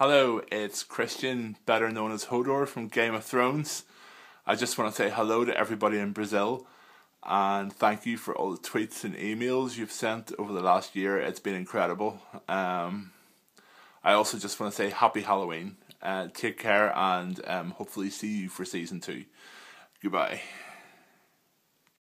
Hello, it's Christian, better known as Hodor from Game of Thrones. I just want to say hello to everybody in Brazil and thank you for all the tweets and emails you've sent over the last year. It's been incredible. Um, I also just want to say happy Halloween. Uh, take care and um, hopefully see you for season two. Goodbye.